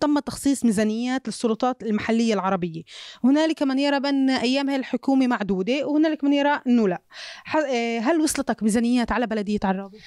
تم تخصيص ميزانيات للسلطات المحلية العربية هنالك من يرى بأن أيامها الحكومة معدودة وهنالك من يرى أنه لا آه، هل وصلتك ميزانيات على بلدية عرابي؟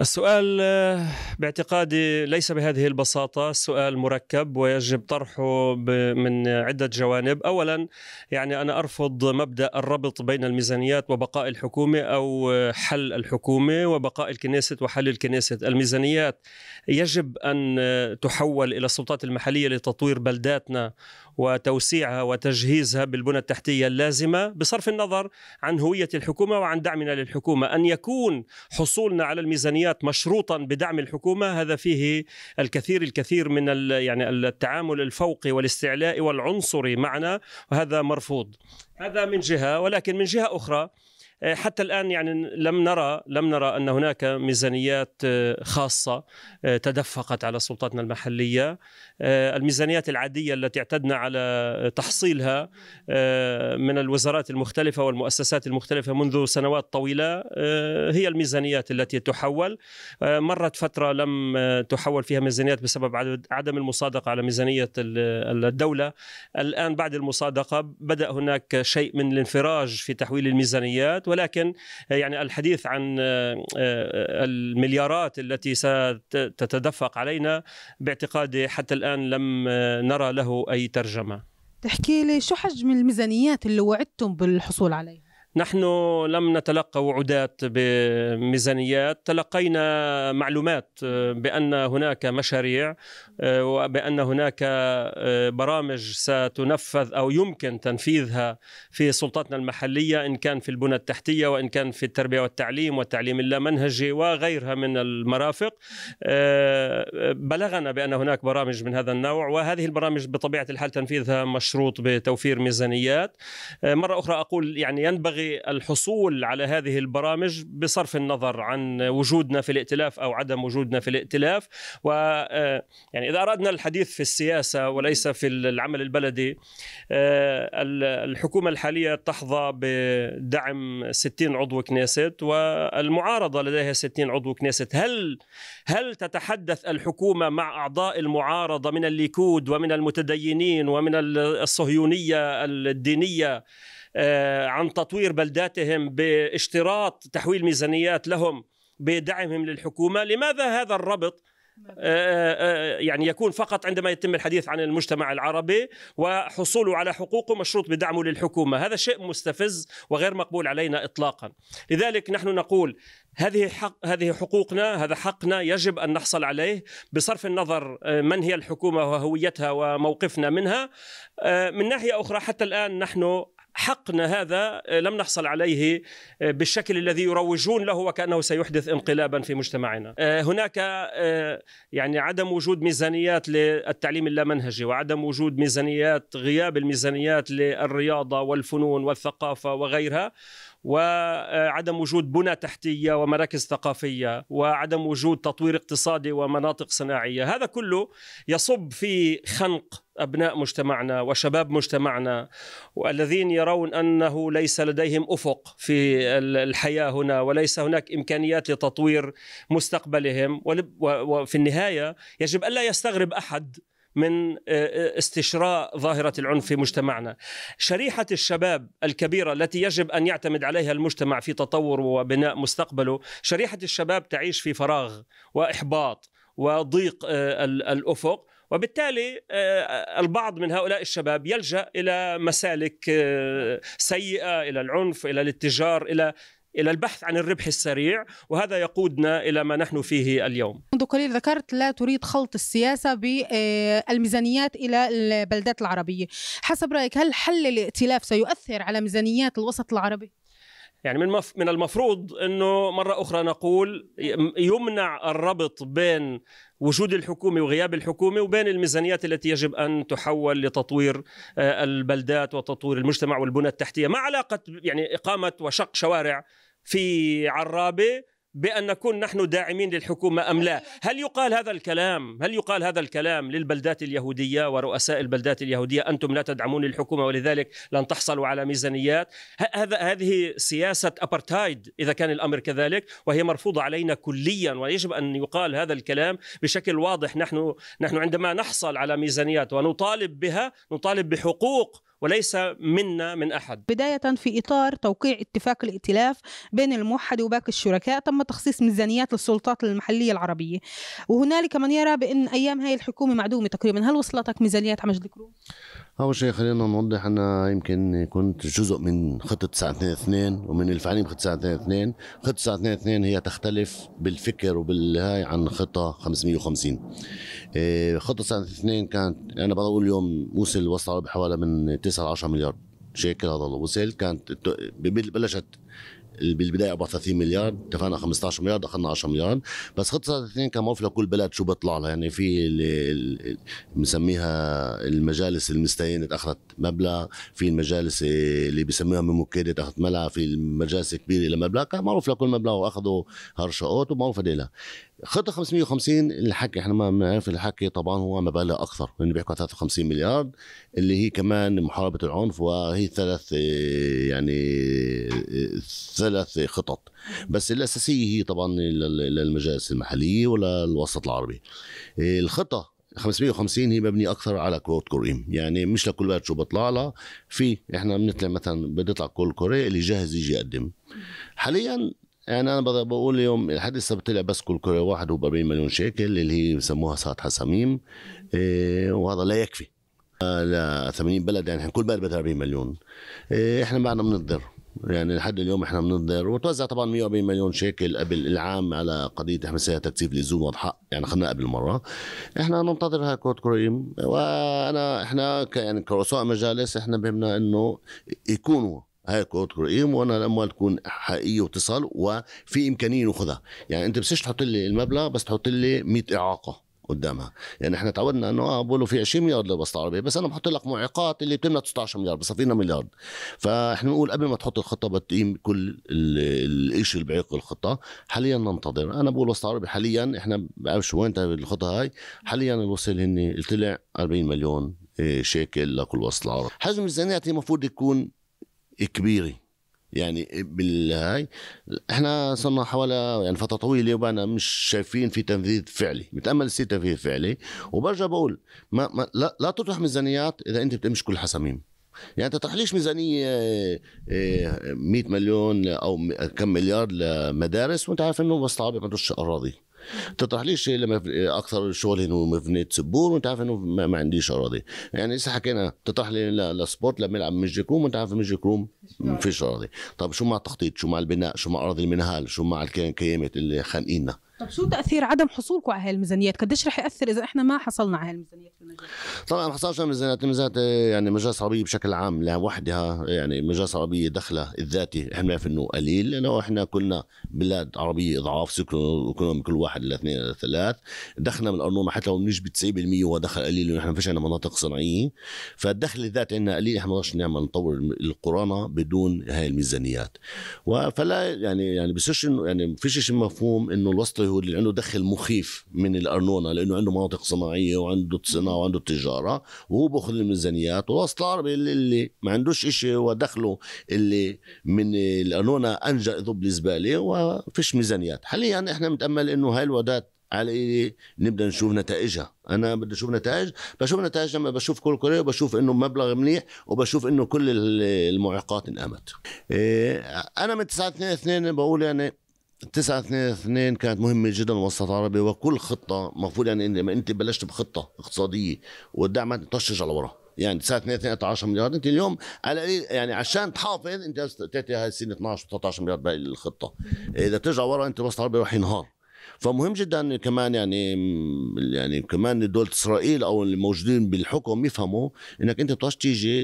السؤال آه، باعتقادي ليس بهذه البساطة السؤال مركب ويجب طرحه من عدة جوانب أولا يعني أنا أرفض مبدأ الربط بين الميزانيات وبقاء الحكومة أو آه، حل الحكومة وبقاء الكنيست وحل الكنيست الميزانيات يجب أن آه، تحول إلى السلطات المحلية لتطوير بلداتنا وتوسيعها وتجهيزها بالبنى التحتية اللازمة بصرف النظر عن هوية الحكومة وعن دعمنا للحكومة أن يكون حصولنا على الميزانيات التقنيات مشروطا بدعم الحكومه هذا فيه الكثير الكثير من يعني التعامل الفوقي والاستعلائي والعنصري معنا وهذا مرفوض هذا من جهه ولكن من جهه اخرى حتى الان يعني لم نرى لم نرى ان هناك ميزانيات آه، خاصه آه، تدفقت على سلطاتنا المحليه آه، الميزانيات العاديه التي اعتدنا على تحصيلها من الوزارات المختلفه والمؤسسات المختلفه منذ سنوات طويله هي الميزانيات التي تحول مرت فتره لم تحول فيها ميزانيات بسبب عدم المصادقه على ميزانيه الدوله الان بعد المصادقه بدا هناك شيء من الانفراج في تحويل الميزانيات ولكن آه، يعني الحديث عن آه، آه، المليارات التي ستتدفق علينا باعتقادي حتى الآن لم نرى له أي ترجمة تحكي لي شو حجم الميزانيات اللي وعدتم بالحصول عليها نحن لم نتلقى وعودات بميزانيات تلقينا معلومات آه، بأن هناك مشاريع آه، وبأن هناك آه، برامج ستنفذ أو يمكن تنفيذها في سلطاتنا المحلية إن كان في البنى التحتية وإن كان في التربية والتعليم والتعليم اللامنهجي وغيرها من المرافق بلغنا بأن هناك برامج من هذا النوع وهذه البرامج بطبيعة الحال تنفيذها مشروط بتوفير ميزانيات مرة أخرى أقول يعني ينبغي ينبغي الحصول على هذه البرامج بصرف النظر عن وجودنا في الائتلاف او عدم وجودنا في الائتلاف و آه، يعني اذا اردنا الحديث في السياسه وليس في العمل البلدي آه، الحكومه الحاليه تحظى بدعم 60 عضو كنيست والمعارضه لديها 60 عضو كنيست هل هل تتحدث الحكومه مع اعضاء المعارضه من الليكود ومن المتدينين ومن الصهيونيه الدينيه آه، عن تطوير بلداتهم باشتراط تحويل ميزانيات لهم بدعمهم للحكومه لماذا هذا الربط آه، آه، يعني يكون فقط عندما يتم الحديث عن المجتمع العربي وحصوله على حقوقه مشروط بدعمه للحكومه، هذا شيء مستفز وغير مقبول علينا اطلاقا. لذلك نحن نقول هذه حق هذه حقوقنا، هذا حقنا يجب ان نحصل عليه بصرف النظر من هي الحكومه وهويتها وموقفنا منها. من ناحيه اخرى حتى الان نحن حقنا هذا آه، لم نحصل عليه آه، بالشكل الذي يروجون له وكانه سيحدث انقلابا في مجتمعنا. آه، هناك يعني عدم وجود ميزانيات للتعليم اللامنهجي وعدم وجود ميزانيات غياب الميزانيات للرياضه والفنون والثقافه وغيرها وعدم وجود بنى تحتيه ومراكز ثقافيه وعدم وجود تطوير اقتصادي ومناطق صناعيه، هذا كله يصب في خنق ابناء مجتمعنا وشباب مجتمعنا والذين يرون انه ليس لديهم افق في الحياه هنا وليس هناك امكانيات لتطوير مستقبلهم وفي النهايه يجب الا يستغرب احد من آه، آه، استشراء ظاهرة العنف في مجتمعنا شريحة الشباب الكبيرة التي يجب أن يعتمد عليها المجتمع في تطوره وبناء مستقبله شريحة الشباب تعيش في فراغ وإحباط وضيق آه، الأفق وبالتالي البعض من هؤلاء الشباب يلجا الى مسالك سيئه الى العنف الى الاتجار الى الى البحث عن الربح السريع وهذا يقودنا الى ما نحن فيه اليوم. منذ قليل ذكرت لا تريد خلط السياسه بالميزانيات الى البلدات العربيه، حسب رايك هل حل الائتلاف سيؤثر على ميزانيات الوسط العربي؟ يعني من من المفروض انه مره اخرى نقول يمنع الربط بين وجود الحكومه وغياب الحكومه وبين الميزانيات التي يجب ان تحول لتطوير آه، البلدات وتطوير المجتمع والبنى التحتيه ما علاقه يعني اقامه وشق شوارع في عرابه بأن نكون نحن داعمين للحكومة أم لا هل يقال هذا الكلام هل يقال هذا الكلام للبلدات اليهودية ورؤساء البلدات اليهودية أنتم لا تدعمون الحكومة ولذلك لن تحصلوا على ميزانيات هذا هذه سياسة أبرتايد إذا كان الأمر كذلك وهي مرفوضة علينا كليا ويجب أن يقال هذا الكلام بشكل واضح نحن نحن عندما نحصل على ميزانيات ونطالب بها نطالب بحقوق وليس منا من أحد بداية في إطار توقيع اتفاق الائتلاف بين الموحد وباقي الشركاء تم تخصيص ميزانيات للسلطات المحلية العربية وهنالك من يرى بأن أيام هاي الحكومة معدومة تقريبا هل وصلتك ميزانيات على الكروم؟ أول شيء خلينا نوضح أنا يمكن كنت جزء من خطة 922 ومن الفاعلين بخطة 922 خطة 922 هي تختلف بالفكر وبالهاي عن خطة 550 إيه، خطة 922 كانت أنا بقول اليوم وصل وصل بحوالي من 9 ل 10 مليار شيكل هذا وصل كانت بلشت بالبدايه 34 مليار اتفقنا 15 مليار دخلنا 10 مليار بس خطه اثنين كان معروف لكل بلد شو بيطلع لها يعني في اللي بنسميها المجالس المستعينه اخذت مبلغ في المجالس اللي بسموها مموكده اخذت ملعب في المجالس الكبيره لمبلغ كان معروف لكل مبلغ واخذوا هرشاوت ومعروف هديلها خطه 550 الحكي احنا ما بنعرف الحكي طبعا هو مبالغ اكثر لان بيحكوا 53 مليار اللي هي كمان محاربه العنف وهي ثلاث يعني ثلاث خطط بس الاساسيه هي طبعا للمجالس المحليه وللوسط العربي الخطه 550 هي مبنية أكثر على كود كوريم يعني مش لكل وقت شو بطلع لها في إحنا بنطلع مثلا بتطلع كل كوري اللي جاهز يجي يقدم حاليا يعني انا بقول اليوم لحد لسه طلع بس كل كره واحد هو 40 مليون شيكل اللي هي بسموها ساطحه حساميم إيه وهذا لا يكفي آه، ل 80 بلد يعني كل بلد بدها 40 مليون إيه احنا بعدنا بنقدر يعني لحد اليوم احنا بنقدر وتوزع طبعا 140 مليون شيكل قبل العام على قضيه احنا تكثيف لزوم والحق يعني خلنا قبل مره احنا ننتظر هاي كود كريم وانا احنا يعني كرؤساء مجالس احنا بهمنا انه يكونوا كود كريم وانا الاموال تكون حقيقيه وتصل وفي امكانيه ناخذها يعني انت بسش تحط لي المبلغ بس تحط لي 100 اعاقه قدامها يعني احنا تعودنا انه اه بقولوا في 20 مليار للبسطه عربي بس انا بحط لك معيقات اللي بتمنع 19 مليار بس فينا مليار فاحنا بنقول قبل ما تحط الخطه بتقيم كل الشيء اللي بيعيق الخطه حاليا ننتظر انا بقول الوسط العربي حاليا احنا بعرفش وين الخطه هاي حاليا الوصل هني طلع 40 مليون آه، شيكل لكل وسط العربي حجم ميزانيتي المفروض يكون كبيره يعني بالهاي احنا صرنا حوالي يعني فتره طويله وبانا مش شايفين في تنفيذ فعلي بتامل يصير تنفيذ فعلي وبرجع بقول ما, ما لا, لا تطرح ميزانيات اذا انت بتمش كل الحسامين يعني انت تطرحليش ميزانيه 100 آه، آه، مليون او كم مليار لمدارس وانت عارف انه بس طالب ما اراضي تطرح ليش لما اكثر الشغل هنا في سبور وانت عارف انه ما, عنديش اراضي يعني لسه حكينا تطرح لي لا سبورت لما يلعب ميوزك روم وانت عارف الميوزك روم ما فيش اراضي طب شو مع التخطيط شو مع البناء شو مع اراضي المنهال شو مع كيمة اللي خانقيننا طب شو تاثير عدم حصولكم على هاي الميزانيات؟ قديش رح ياثر اذا احنا ما حصلنا على هاي الميزانيات في المجال؟ طبعا ما حصلنا على الميزانيات، الميزانيات آه، يعني مجالس عربية بشكل عام لوحدها يعني مجالس عربية دخلها الذاتي احنا بنعرف انه قليل لانه احنا كنا بلاد عربيه اضعاف سكن كل واحد لاثنين ثلاث دخلنا من الارنونه حتى لو بنشبه 90% هو دخل قليل لانه احنا ما فيش عندنا مناطق صناعيه فالدخل الذاتي عندنا قليل احنا ما نعمل نطور القرانة بدون هاي الميزانيات فلا يعني يعني بصيرش يعني ما فيش شيء مفهوم انه الوسط هو اللي عنده دخل مخيف من الارنونه لانه عنده مناطق صناعيه وعنده صناعه وعنده تجاره وهو باخذ الميزانيات والاصل العربي اللي, اللي ما عندوش شيء ودخله اللي من الارنونه انجا يضب الزباله وفيش ميزانيات حاليا احنا بنتامل انه هاي الودات على إيه نبدا نشوف نتائجها انا بدي اشوف نتائج بشوف نتائج لما بشوف كل كوريا بشوف انه مبلغ منيح وبشوف انه كل المعيقات انقامت إيه انا من 9 2 2 بقول يعني 9 2 2 كانت مهمه جدا الوسط العربي وكل خطه مفروض يعني إن لما انت بلشت بخطه اقتصاديه ما تطشش على ورا يعني 9 2 2 12 مليار انت اليوم على يعني عشان تحافظ انت تعطي هاي السنه 12 13 مليار باقي الخطه اذا بترجع ورا انت الوسط العربي راح ينهار فمهم جدا كمان يعني يعني كمان دولة اسرائيل او الموجودين بالحكم يفهموا انك انت بتقدرش تيجي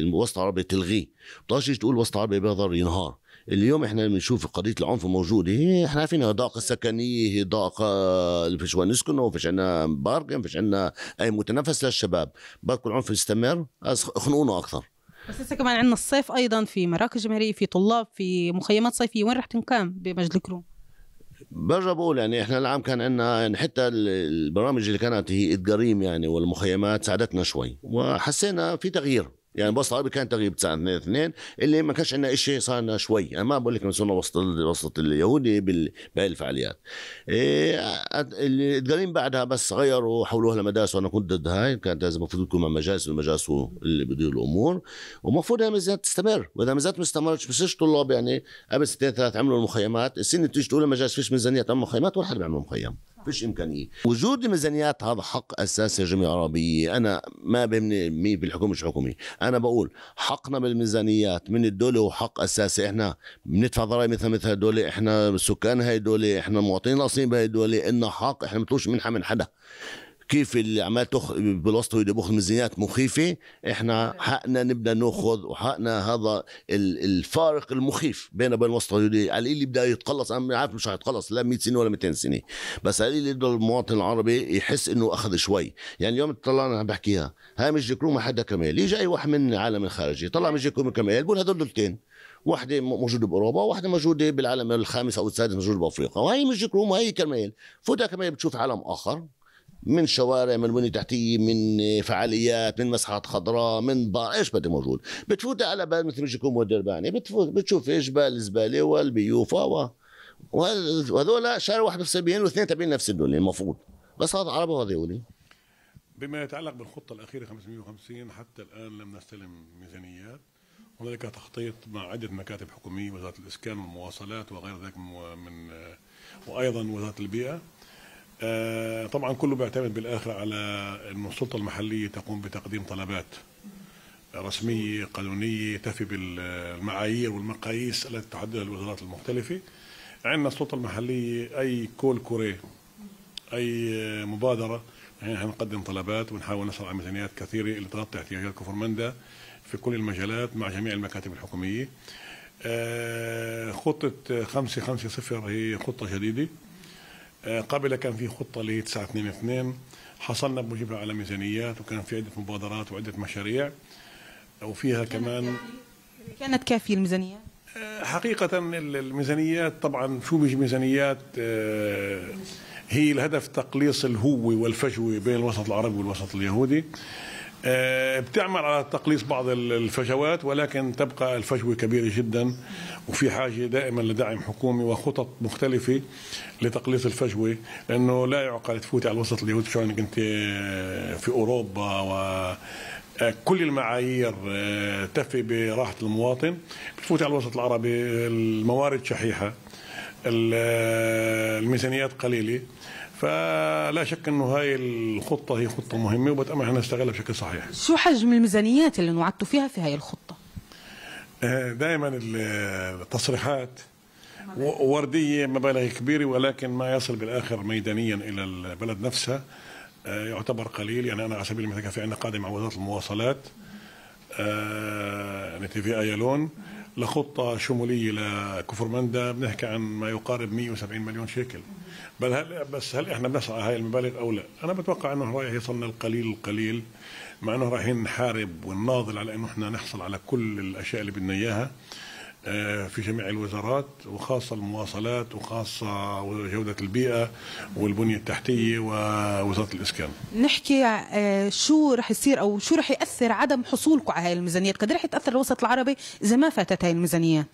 الوسط إيه، العربي تلغيه بتقدرش تيجي تقول الوسط العربي بيقدر ينهار اليوم احنا بنشوف قضيه العنف موجوده هي احنا عارفين ضاقه سكنيه اللي فيش وين نسكنوا فيش عندنا بارك فيش عندنا اي متنفس للشباب بركوا العنف يستمر خنقونا اكثر بس هسه كمان عندنا الصيف ايضا في مراكز جماهيريه في طلاب في مخيمات صيفيه وين رح تنقام بمجد الكروم؟ برجع بقول يعني احنا العام كان عندنا يعني حتى البرامج اللي كانت هي الجريم يعني والمخيمات ساعدتنا شوي وحسينا في تغيير يعني بوسط العربي كان تغييب 9 2 اللي ما كانش عندنا شيء صار لنا شوي انا ما بقول لك وصلنا وسط وسط اليهودي بهي الفعاليات إيه تقريبا بعدها بس غيروا حولوها لمدارس وانا كنت ضد هاي كانت لازم المفروض تكون مجالس والمجالس هو اللي بدير الامور ومفروض هي ميزات تستمر واذا ميزات ما استمرتش بصيرش طلاب يعني قبل سنتين ثلاث عملوا المخيمات السنه تيجي تقول المجالس فيش ميزانيه تعمل مخيمات ولا حدا بيعمل مخيم فيش امكانيه وجود الميزانيات هذا حق اساسي جميع العربيه انا ما بمني مين بالحكومه مش حكومي انا بقول حقنا بالميزانيات من الدوله وحق اساسي احنا بندفع ضرائب مثل مثل الدوله احنا سكان هاي الدوله احنا مواطنين اصليين بهاي الدوله إنه حق احنا ما من حدا كيف اللي عمال تخ... بالوسط بياخذ ميزانيات مخيفه احنا نعم. حقنا نبدا ناخذ وحقنا هذا الفارق المخيف بين وبين الوسط اليهودي على اللي بده يتقلص انا عارف مش هيتقلص لا 100 سنه ولا 200 سنه بس على اللي بده المواطن العربي يحس انه اخذ شوي يعني اليوم طلعنا عم بحكيها هاي مش كروم حدا كمال يجي اي واحد من العالم الخارجي طلع مش كروم كمال بقول هدول دولتين واحدة موجودة بأوروبا وواحدة موجودة بالعالم الخامس أو السادس موجودة بأفريقيا وهي مش كروم وهي كرميل فوتها كرميل بتشوف عالم آخر من شوارع من بنية تحتية من فعاليات من مساحات خضراء من بار ايش بده موجود بتفوت على بال مثل ما يكون مودرباني بتفوت بتشوف ايش بالزبالة والبيوف و وهذول شارع واحد نفسبيين واثنين تابعين نفس الدنيا المفروض بس هذا عرب وهذول بما يتعلق بالخطة الأخيرة 550 حتى الآن لم نستلم ميزانيات هنالك تخطيط مع عدة مكاتب حكومية وزارة الإسكان والمواصلات وغير ذلك من وأيضا وزارة البيئة آه، طبعا كله بيعتمد بالاخر على ان السلطه المحليه تقوم بتقديم طلبات رسميه قانونيه تفي بالمعايير والمقاييس التي تحددها الوزارات المختلفه عندنا السلطه المحليه اي كول كوري اي مبادره يعني نقدم طلبات ونحاول على ميزانيات كثيره اللي تغطي احتياجات كفرمندا في كل المجالات مع جميع المكاتب الحكوميه آه، خطه 550 هي خطه جديده قبل كان في خطه ل 922 حصلنا بموجبها على ميزانيات وكان في عده مبادرات وعده مشاريع وفيها كانت كمان كانت كافيه الميزانيات؟ آه، حقيقة الميزانيات طبعا شو بيجي ميزانيات آه، هي الهدف تقليص الهوة والفجوة بين الوسط العربي والوسط اليهودي آه، بتعمل على تقليص بعض الفجوات ولكن تبقى الفجوه كبيره جدا وفي حاجه دائما لدعم حكومي وخطط مختلفه لتقليص الفجوه لانه لا يعقل تفوتي على الوسط اليهودي شو انت آه، في اوروبا و آه، كل المعايير تفي براحه المواطن بتفوتي على الوسط العربي الموارد شحيحه الميزانيات قليله فلا شك انه هاي الخطه هي خطه مهمه وبتامل احنا نستغلها بشكل صحيح. شو حجم الميزانيات اللي وعدتوا فيها في هاي الخطه؟ آه، دائما التصريحات ورديه مبالغ كبيره ولكن ما يصل بالاخر ميدانيا الى البلد نفسها آه، يعتبر قليل يعني انا على سبيل المثال في عندنا قادم مع وزاره المواصلات آه، نتيفي يعني ايالون لخطه شموليه لكفر مندا بنحكي عن ما يقارب 170 مليون شيكل بل هل بس هل احنا بنسعى هاي المبالغ او لا؟ انا بتوقع انه رايح يصلنا القليل القليل مع انه رايحين نحارب ونناضل على انه احنا نحصل على كل الاشياء اللي بدنا اياها آه، في جميع الوزارات وخاصة المواصلات وخاصة جودة البيئة والبنية التحتية ووزارة الإسكان نحكي آه، شو رح يصير أو شو رح يأثر عدم حصولكم على هاي الميزانيات قد إيه رح يتأثر الوسط العربي إذا ما فاتت هاي الميزانيات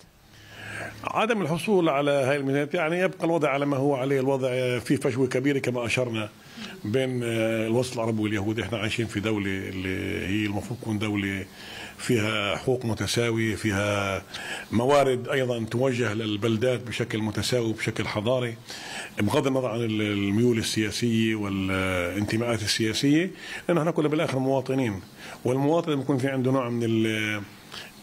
عدم الحصول على هذه الميزانيات يعني يبقى الوضع على ما هو عليه الوضع في فجوه كبيره كما اشرنا بين آه، الوسط العربي واليهود احنا عايشين في دوله اللي هي المفروض تكون دوله فيها حقوق متساويه فيها موارد ايضا توجه للبلدات بشكل متساوي بشكل حضاري بغض النظر عن الميول السياسيه والانتماءات السياسيه لان احنا كلنا بالاخر مواطنين والمواطن بيكون في عنده نوع من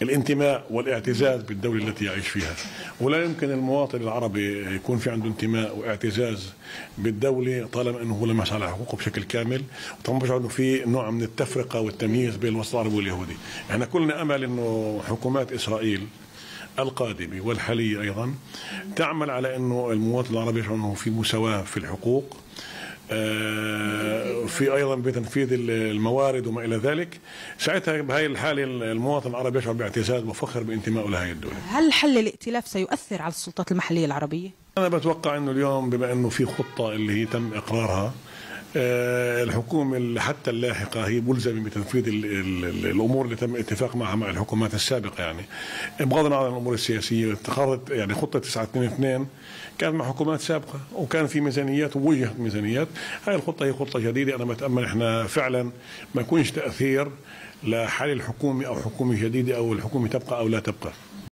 الانتماء والاعتزاز بالدولة التي يعيش فيها ولا يمكن المواطن العربي يكون في عنده انتماء واعتزاز بالدولة طالما أنه هو لمس على حقوقه بشكل كامل وطالما مش عنده في نوع من التفرقة والتمييز بين الوسط العربي واليهودي احنا كلنا أمل أنه حكومات إسرائيل القادمة والحالية أيضا تعمل على أنه المواطن العربي يشعر أنه في مساواة في الحقوق آه، في ايضا بتنفيذ الموارد وما الى ذلك ساعتها بهاي الحاله المواطن العربي يشعر باعتزاز وفخر بانتمائه لهذه الدوله هل حل الائتلاف سيؤثر على السلطات المحليه العربيه انا بتوقع انه اليوم بما انه في خطه اللي هي تم اقرارها آه، الحكومة حتى اللاحقة هي ملزمة بتنفيذ الـ الـ الأمور اللي تم الاتفاق معها مع الحكومات السابقة يعني بغض النظر عن الأمور السياسية خطة يعني خطة 922 كان مع حكومات سابقه وكان في ميزانيات ووجهت ميزانيات هاي الخطه هي خطه جديده انا بتامل احنا فعلا ما يكونش تاثير لحل الحكومه او حكومه جديده او الحكومه تبقى او لا تبقى